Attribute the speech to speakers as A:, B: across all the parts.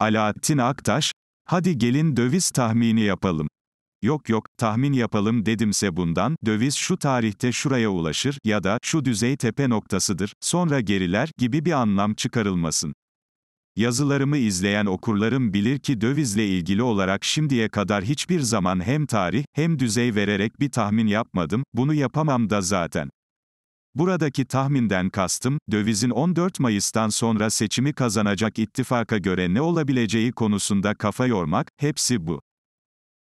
A: Alaaddin Aktaş, hadi gelin döviz tahmini yapalım. Yok yok, tahmin yapalım dedimse bundan, döviz şu tarihte şuraya ulaşır ya da şu düzey tepe noktasıdır, sonra geriler gibi bir anlam çıkarılmasın. Yazılarımı izleyen okurlarım bilir ki dövizle ilgili olarak şimdiye kadar hiçbir zaman hem tarih hem düzey vererek bir tahmin yapmadım, bunu yapamam da zaten. Buradaki tahminden kastım, dövizin 14 Mayıs'tan sonra seçimi kazanacak ittifaka göre ne olabileceği konusunda kafa yormak, hepsi bu.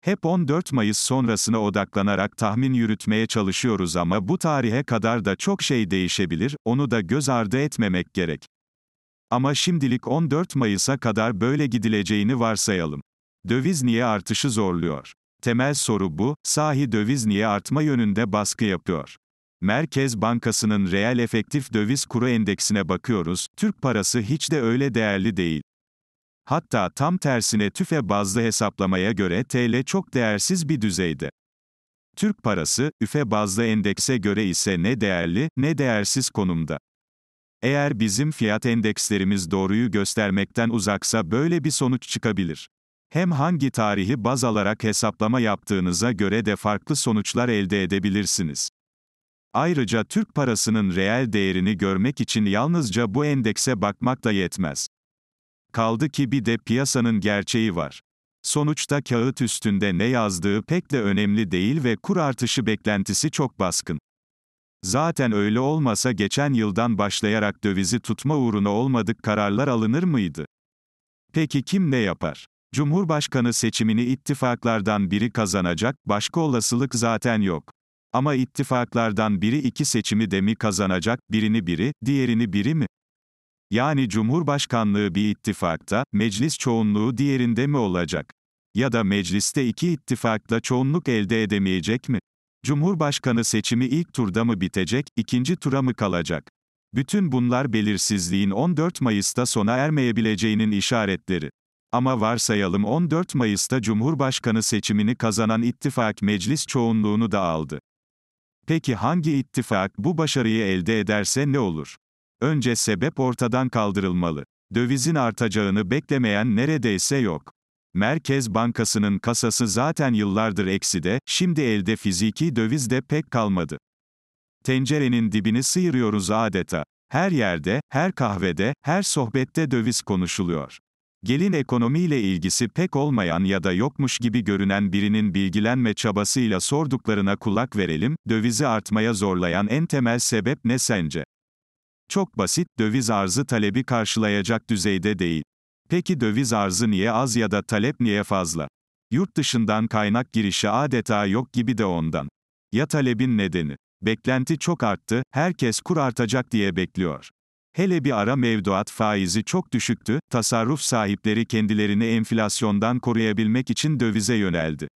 A: Hep 14 Mayıs sonrasına odaklanarak tahmin yürütmeye çalışıyoruz ama bu tarihe kadar da çok şey değişebilir, onu da göz ardı etmemek gerek. Ama şimdilik 14 Mayıs'a kadar böyle gidileceğini varsayalım. Döviz niye artışı zorluyor? Temel soru bu, sahi döviz niye artma yönünde baskı yapıyor? Merkez Bankası'nın reel efektif döviz kuru endeksine bakıyoruz, Türk parası hiç de öyle değerli değil. Hatta tam tersine tüfe bazlı hesaplamaya göre TL çok değersiz bir düzeyde. Türk parası, üfe bazlı endekse göre ise ne değerli, ne değersiz konumda. Eğer bizim fiyat endekslerimiz doğruyu göstermekten uzaksa böyle bir sonuç çıkabilir. Hem hangi tarihi baz alarak hesaplama yaptığınıza göre de farklı sonuçlar elde edebilirsiniz. Ayrıca Türk parasının reel değerini görmek için yalnızca bu endekse bakmak da yetmez. Kaldı ki bir de piyasanın gerçeği var. Sonuçta kağıt üstünde ne yazdığı pek de önemli değil ve kur artışı beklentisi çok baskın. Zaten öyle olmasa geçen yıldan başlayarak dövizi tutma uğruna olmadık kararlar alınır mıydı? Peki kim ne yapar? Cumhurbaşkanı seçimini ittifaklardan biri kazanacak, başka olasılık zaten yok. Ama ittifaklardan biri iki seçimi de mi kazanacak, birini biri, diğerini biri mi? Yani Cumhurbaşkanlığı bir ittifakta, meclis çoğunluğu diğerinde mi olacak? Ya da mecliste iki ittifakla çoğunluk elde edemeyecek mi? Cumhurbaşkanı seçimi ilk turda mı bitecek, ikinci tura mı kalacak? Bütün bunlar belirsizliğin 14 Mayıs'ta sona ermeyebileceğinin işaretleri. Ama varsayalım 14 Mayıs'ta Cumhurbaşkanı seçimini kazanan ittifak meclis çoğunluğunu da aldı. Peki hangi ittifak bu başarıyı elde ederse ne olur? Önce sebep ortadan kaldırılmalı. Dövizin artacağını beklemeyen neredeyse yok. Merkez Bankası'nın kasası zaten yıllardır ekside, şimdi elde fiziki döviz de pek kalmadı. Tencerenin dibini sıyırıyoruz adeta. Her yerde, her kahvede, her sohbette döviz konuşuluyor. Gelin ekonomiyle ilgisi pek olmayan ya da yokmuş gibi görünen birinin bilgilenme çabasıyla sorduklarına kulak verelim, dövizi artmaya zorlayan en temel sebep ne sence? Çok basit, döviz arzı talebi karşılayacak düzeyde değil. Peki döviz arzı niye az ya da talep niye fazla? Yurt dışından kaynak girişi adeta yok gibi de ondan. Ya talebin nedeni? Beklenti çok arttı, herkes kur artacak diye bekliyor. Hele bir ara mevduat faizi çok düşüktü, tasarruf sahipleri kendilerini enflasyondan koruyabilmek için dövize yöneldi.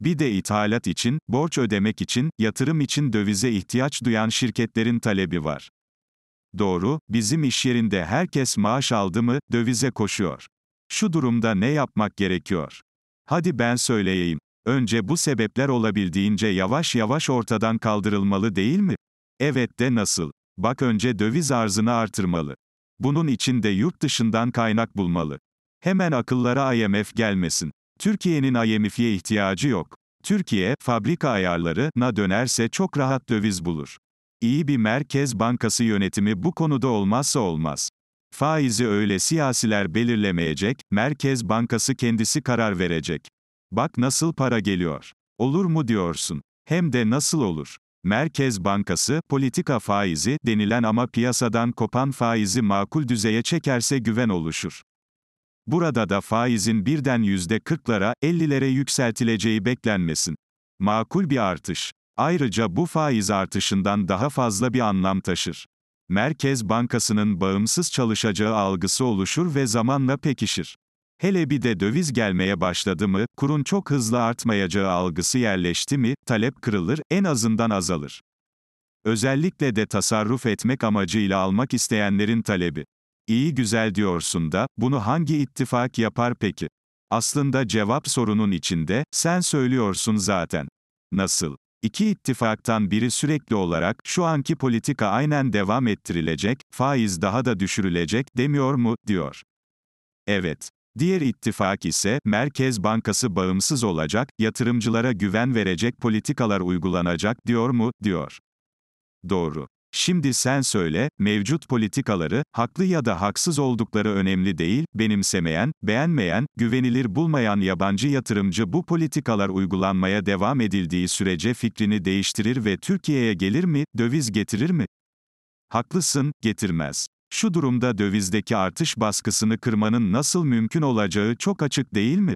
A: Bir de ithalat için, borç ödemek için, yatırım için dövize ihtiyaç duyan şirketlerin talebi var. Doğru, bizim iş yerinde herkes maaş aldı mı, dövize koşuyor. Şu durumda ne yapmak gerekiyor? Hadi ben söyleyeyim. Önce bu sebepler olabildiğince yavaş yavaş ortadan kaldırılmalı değil mi? Evet de nasıl? Bak önce döviz arzını artırmalı. Bunun için de yurt dışından kaynak bulmalı. Hemen akıllara IMF gelmesin. Türkiye'nin IMF'ye ihtiyacı yok. Türkiye, fabrika ayarlarına dönerse çok rahat döviz bulur. İyi bir merkez bankası yönetimi bu konuda olmazsa olmaz. Faizi öyle siyasiler belirlemeyecek, merkez bankası kendisi karar verecek. Bak nasıl para geliyor. Olur mu diyorsun? Hem de nasıl olur? Merkez Bankası, politika faizi denilen ama piyasadan kopan faizi makul düzeye çekerse güven oluşur. Burada da faizin birden %40'lara, 50'lere yükseltileceği beklenmesin. Makul bir artış. Ayrıca bu faiz artışından daha fazla bir anlam taşır. Merkez Bankası'nın bağımsız çalışacağı algısı oluşur ve zamanla pekişir. Hele bir de döviz gelmeye başladı mı, kurun çok hızlı artmayacağı algısı yerleşti mi, talep kırılır, en azından azalır. Özellikle de tasarruf etmek amacıyla almak isteyenlerin talebi. İyi güzel diyorsun da, bunu hangi ittifak yapar peki? Aslında cevap sorunun içinde, sen söylüyorsun zaten. Nasıl? İki ittifaktan biri sürekli olarak, şu anki politika aynen devam ettirilecek, faiz daha da düşürülecek demiyor mu, diyor. Evet. Diğer ittifak ise, Merkez Bankası bağımsız olacak, yatırımcılara güven verecek politikalar uygulanacak diyor mu, diyor. Doğru. Şimdi sen söyle, mevcut politikaları, haklı ya da haksız oldukları önemli değil, benimsemeyen, beğenmeyen, güvenilir bulmayan yabancı yatırımcı bu politikalar uygulanmaya devam edildiği sürece fikrini değiştirir ve Türkiye'ye gelir mi, döviz getirir mi? Haklısın, getirmez. Şu durumda dövizdeki artış baskısını kırmanın nasıl mümkün olacağı çok açık değil mi?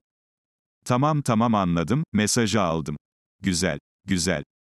A: Tamam tamam anladım, mesajı aldım. Güzel, güzel.